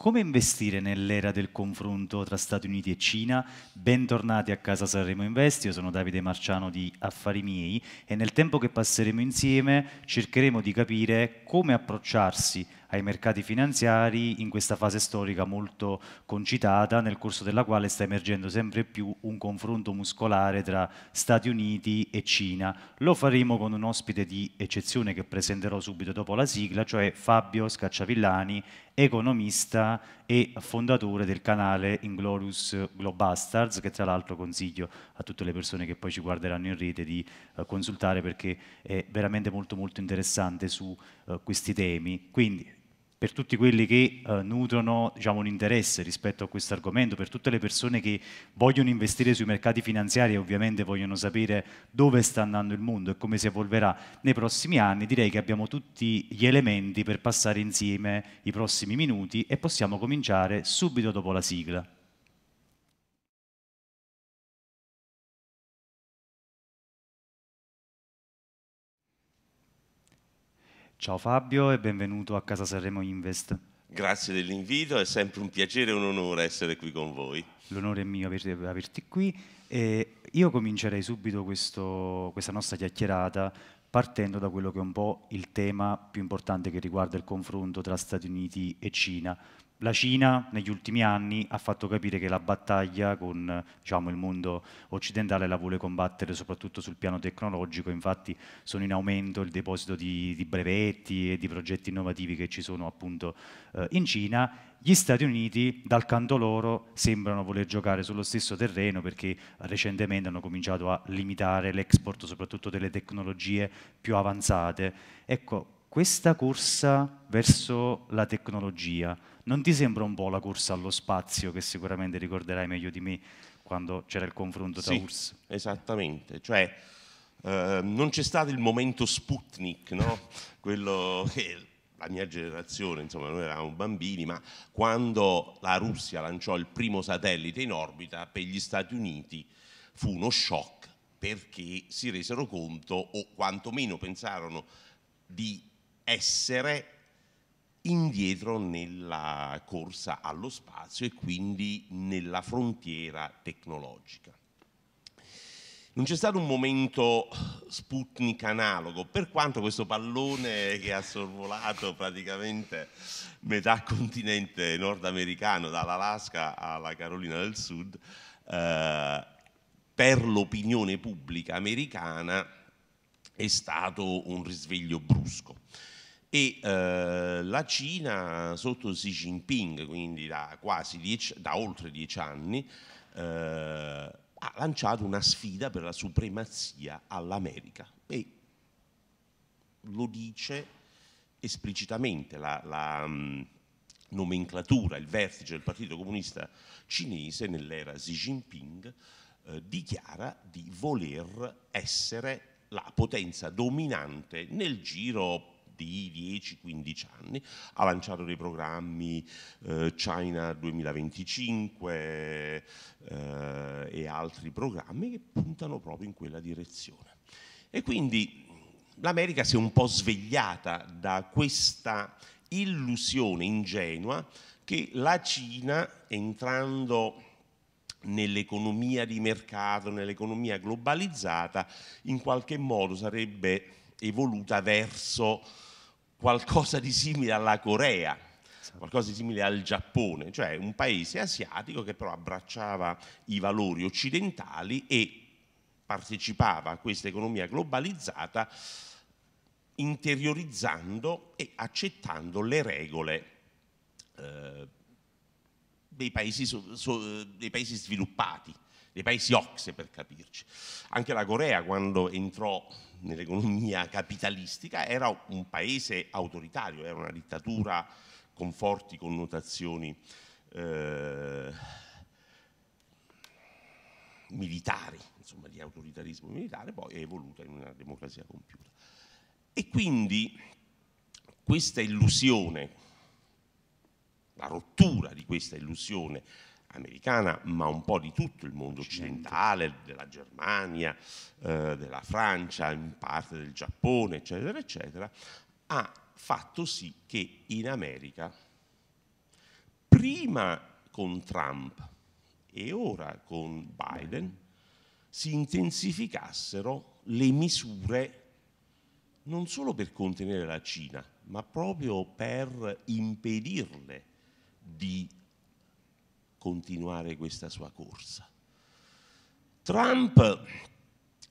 Come investire nell'era del confronto tra Stati Uniti e Cina? Bentornati a casa Sanremo Invest, io sono Davide Marciano di Affari Miei e nel tempo che passeremo insieme cercheremo di capire come approcciarsi ai mercati finanziari in questa fase storica molto concitata, nel corso della quale sta emergendo sempre più un confronto muscolare tra Stati Uniti e Cina. Lo faremo con un ospite di eccezione che presenterò subito dopo la sigla, cioè Fabio Scacciavillani, economista e fondatore del canale Inglorious Globusters, che tra l'altro consiglio a tutte le persone che poi ci guarderanno in rete di uh, consultare perché è veramente molto molto interessante su uh, questi temi. Quindi per tutti quelli che eh, nutrono diciamo, un interesse rispetto a questo argomento, per tutte le persone che vogliono investire sui mercati finanziari e ovviamente vogliono sapere dove sta andando il mondo e come si evolverà nei prossimi anni, direi che abbiamo tutti gli elementi per passare insieme i prossimi minuti e possiamo cominciare subito dopo la sigla. Ciao Fabio e benvenuto a Casa Sanremo Invest. Grazie dell'invito, è sempre un piacere e un onore essere qui con voi. L'onore è mio averti, averti qui e io comincerei subito questo, questa nostra chiacchierata partendo da quello che è un po' il tema più importante che riguarda il confronto tra Stati Uniti e Cina, la Cina negli ultimi anni ha fatto capire che la battaglia con diciamo, il mondo occidentale la vuole combattere soprattutto sul piano tecnologico, infatti sono in aumento il deposito di, di brevetti e di progetti innovativi che ci sono appunto eh, in Cina. Gli Stati Uniti dal canto loro sembrano voler giocare sullo stesso terreno perché recentemente hanno cominciato a limitare l'export soprattutto delle tecnologie più avanzate. Ecco, questa corsa verso la tecnologia non ti sembra un po' la corsa allo spazio che sicuramente ricorderai meglio di me quando c'era il confronto tra sì, URSS? Esattamente, cioè eh, non c'è stato il momento Sputnik, no? quello che la mia generazione, insomma, noi eravamo bambini, ma quando la Russia lanciò il primo satellite in orbita per gli Stati Uniti fu uno shock perché si resero conto o quantomeno pensarono di essere indietro nella corsa allo spazio e quindi nella frontiera tecnologica. Non c'è stato un momento Sputnik analogo, per quanto questo pallone che ha sorvolato praticamente metà continente nordamericano, dall'Alaska alla Carolina del Sud, eh, per l'opinione pubblica americana è stato un risveglio brusco e eh, la Cina sotto Xi Jinping, quindi da, dieci, da oltre dieci anni, eh, ha lanciato una sfida per la supremazia all'America e lo dice esplicitamente la, la mh, mm, nomenclatura, il vertice del Partito Comunista Cinese nell'era Xi Jinping eh, dichiara di voler essere la potenza dominante nel giro di 10-15 anni, ha lanciato dei programmi eh, China 2025 eh, e altri programmi che puntano proprio in quella direzione. E quindi l'America si è un po' svegliata da questa illusione ingenua che la Cina, entrando nell'economia di mercato, nell'economia globalizzata, in qualche modo sarebbe evoluta verso qualcosa di simile alla Corea, qualcosa di simile al Giappone, cioè un paese asiatico che però abbracciava i valori occidentali e partecipava a questa economia globalizzata interiorizzando e accettando le regole eh, dei, paesi so, so, dei paesi sviluppati dei paesi OXE per capirci. Anche la Corea quando entrò nell'economia capitalistica era un paese autoritario, era una dittatura con forti connotazioni eh, militari, insomma di autoritarismo militare, poi è evoluta in una democrazia compiuta. E quindi questa illusione, la rottura di questa illusione americana, ma un po' di tutto il mondo occidentale, della Germania, eh, della Francia, in parte del Giappone, eccetera, eccetera, ha fatto sì che in America, prima con Trump e ora con Biden, si intensificassero le misure non solo per contenere la Cina, ma proprio per impedirle di continuare questa sua corsa. Trump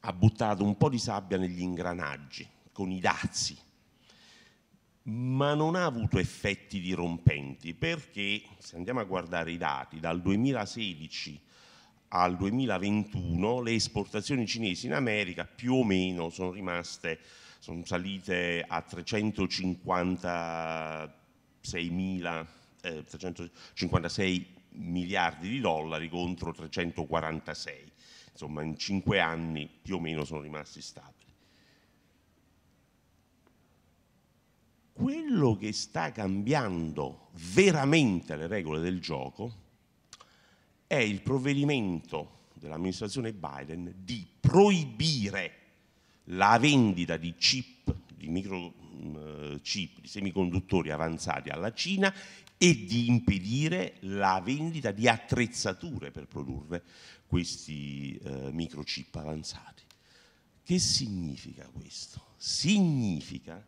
ha buttato un po' di sabbia negli ingranaggi con i dazi, ma non ha avuto effetti dirompenti perché se andiamo a guardare i dati dal 2016 al 2021 le esportazioni cinesi in America più o meno sono rimaste sono salite a 356 mila 356 eh, miliardi di dollari contro 346. Insomma, in cinque anni più o meno sono rimasti stabili. Quello che sta cambiando veramente le regole del gioco è il provvedimento dell'amministrazione Biden di proibire la vendita di chip, di microchip, mm, di semiconduttori avanzati alla Cina e di impedire la vendita di attrezzature per produrre questi eh, microchip avanzati. Che significa questo? Significa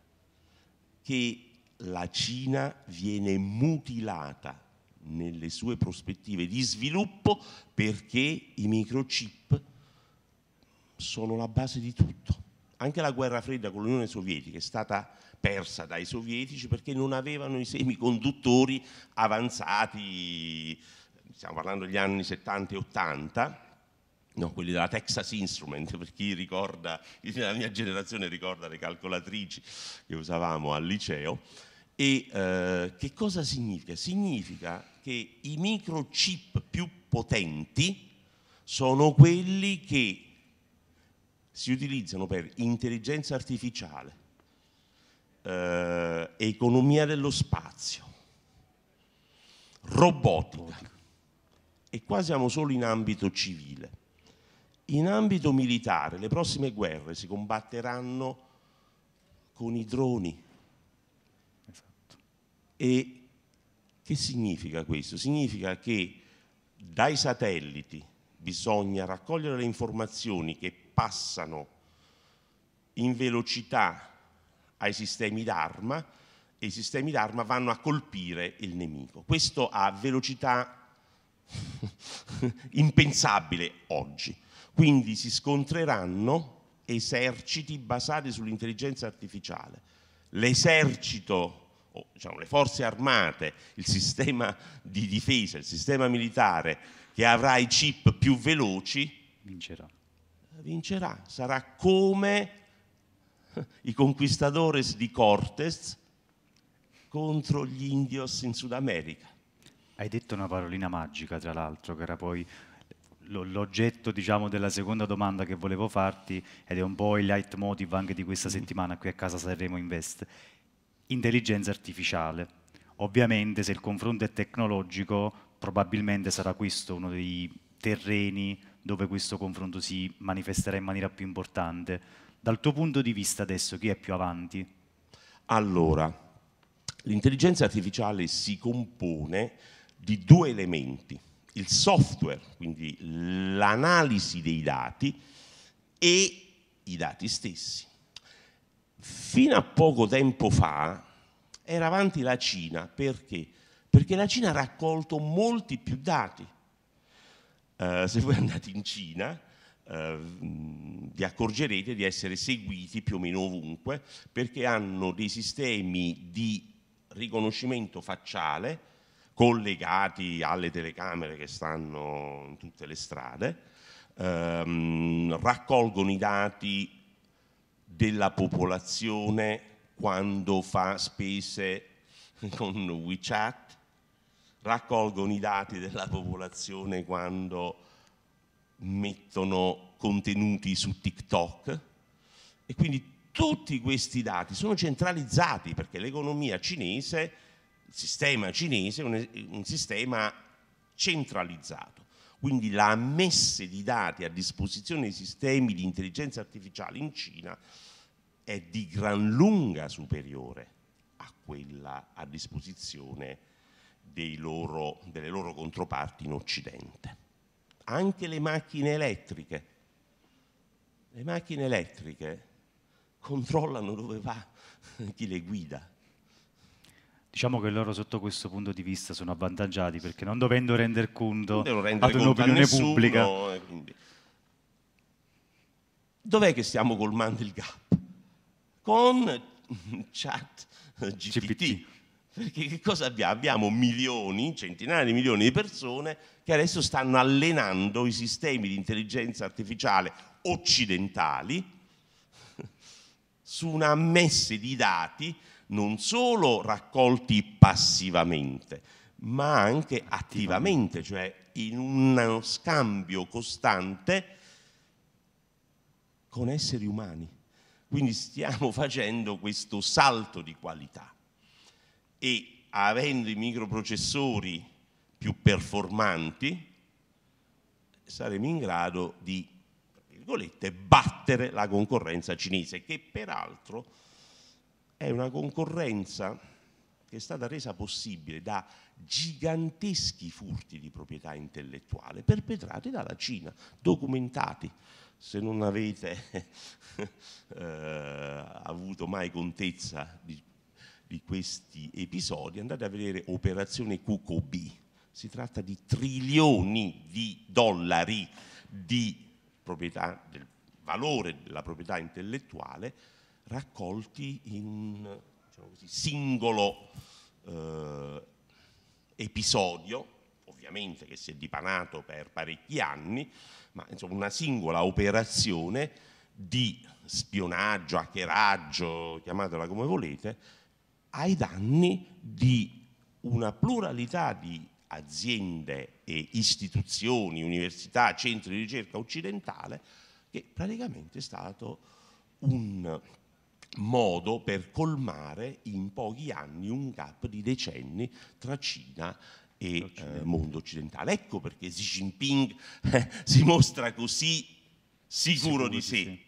che la Cina viene mutilata nelle sue prospettive di sviluppo perché i microchip sono la base di tutto. Anche la guerra fredda con l'Unione Sovietica è stata persa dai sovietici perché non avevano i semiconduttori avanzati, stiamo parlando degli anni 70 e 80, no, quelli della Texas Instrument, per chi ricorda, la mia generazione ricorda le calcolatrici che usavamo al liceo, e eh, che cosa significa? Significa che i microchip più potenti sono quelli che si utilizzano per intelligenza artificiale, eh, economia dello spazio, robotica. E qua siamo solo in ambito civile. In ambito militare le prossime guerre si combatteranno con i droni. Esatto. E che significa questo? Significa che dai satelliti bisogna raccogliere le informazioni che passano in velocità ai sistemi d'arma e i sistemi d'arma vanno a colpire il nemico. Questo a velocità impensabile oggi. Quindi si scontreranno eserciti basati sull'intelligenza artificiale. L'esercito, diciamo, le forze armate, il sistema di difesa, il sistema militare che avrà i chip più veloci vincerà. vincerà. Sarà come i conquistadores di Cortes contro gli indios in Sud America. Hai detto una parolina magica, tra l'altro, che era poi l'oggetto diciamo, della seconda domanda che volevo farti ed è un po' il leitmotiv anche di questa settimana qui a casa Sanremo Invest. Intelligenza artificiale. Ovviamente se il confronto è tecnologico probabilmente sarà questo uno dei terreni dove questo confronto si manifesterà in maniera più importante dal tuo punto di vista adesso chi è più avanti? Allora, l'intelligenza artificiale si compone di due elementi, il software, quindi l'analisi dei dati e i dati stessi. Fino a poco tempo fa era avanti la Cina, perché? Perché la Cina ha raccolto molti più dati. Uh, se voi andate in Cina, eh, vi accorgerete di essere seguiti più o meno ovunque perché hanno dei sistemi di riconoscimento facciale collegati alle telecamere che stanno in tutte le strade, ehm, raccolgono i dati della popolazione quando fa spese con WeChat, raccolgono i dati della popolazione quando mettono contenuti su TikTok e quindi tutti questi dati sono centralizzati perché l'economia cinese, il sistema cinese è un, un sistema centralizzato. Quindi la messa di dati a disposizione dei sistemi di intelligenza artificiale in Cina è di gran lunga superiore a quella a disposizione loro, delle loro controparti in Occidente anche le macchine elettriche. Le macchine elettriche controllano dove va chi le guida. Diciamo che loro sotto questo punto di vista sono avvantaggiati perché non dovendo render conto rendere ad un'opinione pubblica. Dov'è che stiamo colmando il gap? Con chat GPT. GPT perché che cosa abbiamo? Abbiamo milioni, centinaia di milioni di persone che adesso stanno allenando i sistemi di intelligenza artificiale occidentali su una messa di dati non solo raccolti passivamente, ma anche attivamente, cioè in uno scambio costante con esseri umani. Quindi stiamo facendo questo salto di qualità e avendo i microprocessori più performanti saremo in grado di battere la concorrenza cinese che peraltro è una concorrenza che è stata resa possibile da giganteschi furti di proprietà intellettuale perpetrati dalla Cina, documentati. Se non avete eh, avuto mai contezza di di questi episodi, andate a vedere Operazione QQB, si tratta di trilioni di dollari di proprietà, del valore della proprietà intellettuale raccolti in diciamo così, singolo eh, episodio, ovviamente che si è dipanato per parecchi anni, ma insomma una singola operazione di spionaggio, hackeraggio, chiamatela come volete, ai danni di una pluralità di aziende e istituzioni, università, centri di ricerca occidentale, che praticamente è stato un modo per colmare in pochi anni un gap di decenni tra Cina e eh, mondo occidentale. Ecco perché Xi Jinping eh, si mostra così sicuro, sicuro di, di sé. sé.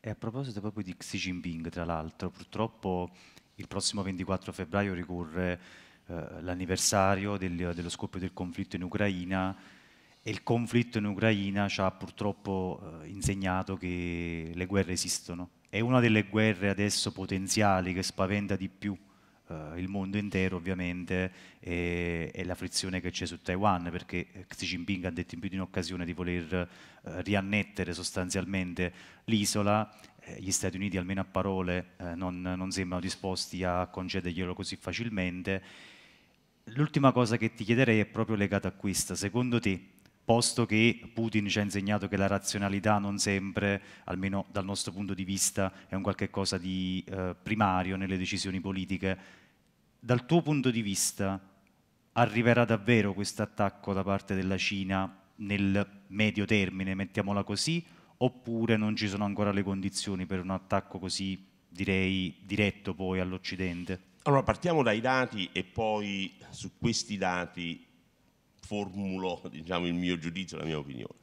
E a proposito proprio di Xi Jinping, tra l'altro, purtroppo il prossimo 24 febbraio ricorre eh, l'anniversario del, dello scoppio del conflitto in Ucraina e il conflitto in Ucraina ci ha purtroppo eh, insegnato che le guerre esistono. È una delle guerre adesso potenziali che spaventa di più eh, il mondo intero ovviamente e, e la frizione che c'è su Taiwan perché eh, Xi Jinping ha detto in più di un'occasione di voler eh, riannettere sostanzialmente l'isola eh, gli Stati Uniti, almeno a parole, eh, non, non sembrano disposti a concederglielo così facilmente. L'ultima cosa che ti chiederei è proprio legata a questa. Secondo te, posto che Putin ci ha insegnato che la razionalità non sempre, almeno dal nostro punto di vista, è un qualche cosa di eh, primario nelle decisioni politiche, dal tuo punto di vista arriverà davvero questo attacco da parte della Cina nel medio termine, mettiamola così, oppure non ci sono ancora le condizioni per un attacco così, direi, diretto poi all'Occidente? Allora partiamo dai dati e poi su questi dati formulo diciamo, il mio giudizio, la mia opinione.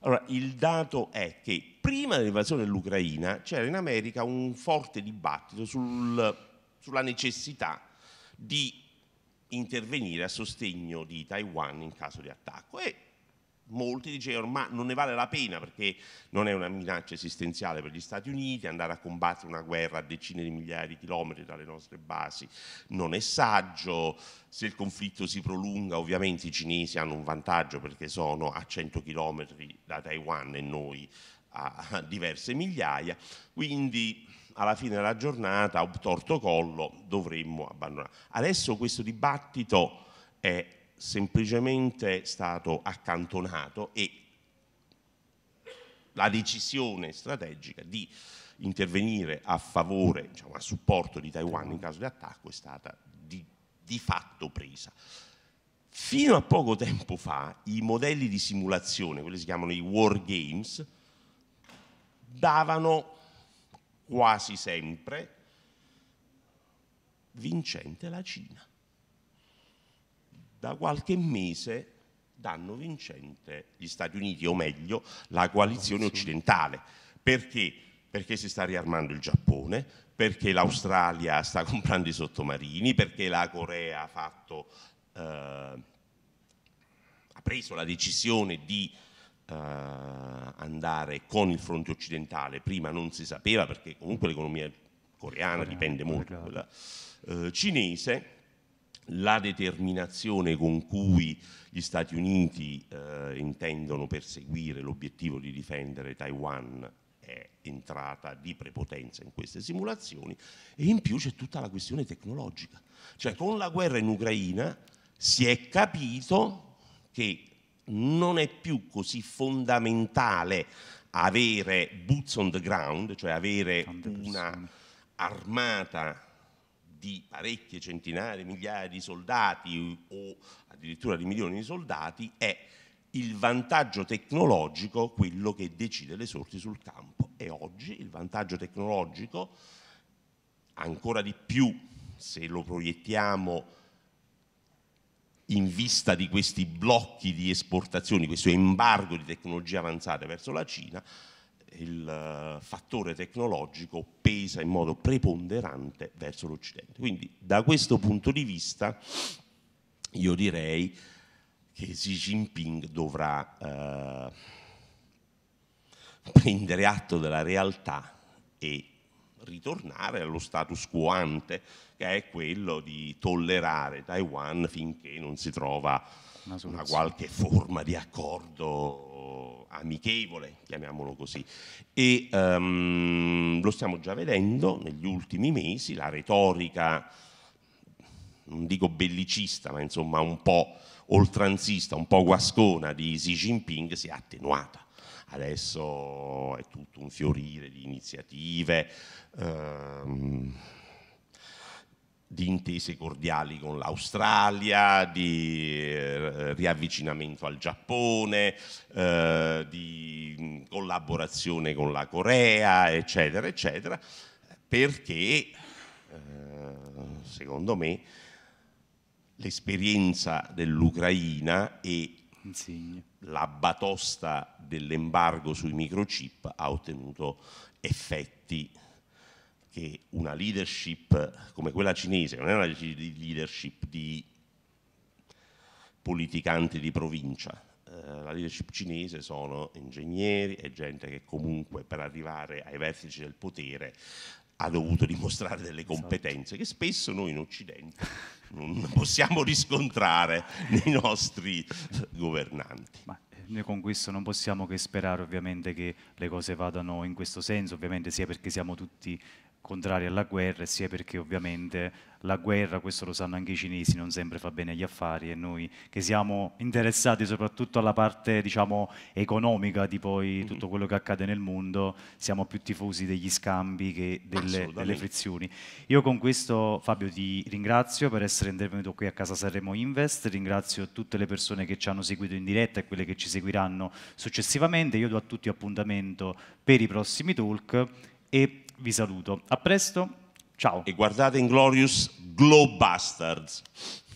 Allora, il dato è che prima dell'invasione dell'Ucraina c'era in America un forte dibattito sul, sulla necessità di intervenire a sostegno di Taiwan in caso di attacco e molti dicevano ma non ne vale la pena perché non è una minaccia esistenziale per gli Stati Uniti, andare a combattere una guerra a decine di migliaia di chilometri dalle nostre basi non è saggio, se il conflitto si prolunga ovviamente i cinesi hanno un vantaggio perché sono a 100 chilometri da Taiwan e noi a diverse migliaia, quindi alla fine della giornata, a torto collo, dovremmo abbandonare. Adesso questo dibattito è semplicemente stato accantonato e la decisione strategica di intervenire a favore, diciamo, a supporto di Taiwan in caso di attacco è stata di, di fatto presa. Fino a poco tempo fa i modelli di simulazione, quelli si chiamano i war games, davano quasi sempre vincente la Cina da qualche mese danno vincente gli Stati Uniti, o meglio la coalizione occidentale. Perché? Perché si sta riarmando il Giappone, perché l'Australia sta comprando i sottomarini, perché la Corea ha, fatto, eh, ha preso la decisione di eh, andare con il fronte occidentale, prima non si sapeva perché comunque l'economia coreana dipende eh, molto da quella eh, cinese la determinazione con cui gli Stati Uniti eh, intendono perseguire l'obiettivo di difendere Taiwan è entrata di prepotenza in queste simulazioni e in più c'è tutta la questione tecnologica. Cioè con la guerra in Ucraina si è capito che non è più così fondamentale avere boots on the ground, cioè avere una armata di parecchie centinaia, migliaia di soldati o addirittura di milioni di soldati, è il vantaggio tecnologico quello che decide le sorti sul campo. E oggi il vantaggio tecnologico, ancora di più se lo proiettiamo in vista di questi blocchi di esportazioni, questo embargo di tecnologie avanzate verso la Cina, il eh, fattore tecnologico pesa in modo preponderante verso l'Occidente. Quindi da questo punto di vista io direi che Xi Jinping dovrà eh, prendere atto della realtà e ritornare allo status quo ante, che è quello di tollerare Taiwan finché non si trova una, una qualche forma di accordo amichevole, chiamiamolo così. E um, lo stiamo già vedendo negli ultimi mesi, la retorica, non dico bellicista, ma insomma un po' oltranzista, un po' guascona di Xi Jinping si è attenuata Adesso è tutto un fiorire di iniziative, ehm, di intese cordiali con l'Australia, di eh, riavvicinamento al Giappone, eh, di collaborazione con la Corea, eccetera, eccetera, perché eh, secondo me l'esperienza dell'Ucraina e Insigne. la batosta dell'embargo sui microchip ha ottenuto effetti che una leadership come quella cinese, non è una leadership di politicanti di provincia, eh, la leadership cinese sono ingegneri e gente che comunque per arrivare ai vertici del potere ha dovuto dimostrare delle esatto. competenze che spesso noi in Occidente non possiamo riscontrare nei nostri eh, governanti. Ma eh, noi con questo non possiamo che sperare ovviamente che le cose vadano in questo senso, ovviamente sia perché siamo tutti contrari alla guerra e sia perché ovviamente la guerra, questo lo sanno anche i cinesi, non sempre fa bene agli affari e noi che siamo interessati soprattutto alla parte diciamo, economica di poi mm-hmm. tutto quello che accade nel mondo, siamo più tifosi degli scambi che delle, delle frizioni. Io con questo Fabio ti ringrazio per essere intervenuto qui a Casa Sanremo Invest, ringrazio tutte le persone che ci hanno seguito in diretta e quelle che ci seguiranno successivamente, io do a tutti appuntamento per i prossimi talk e vi saluto. A presto, ciao. E guardate Inglorious Glow Bastards.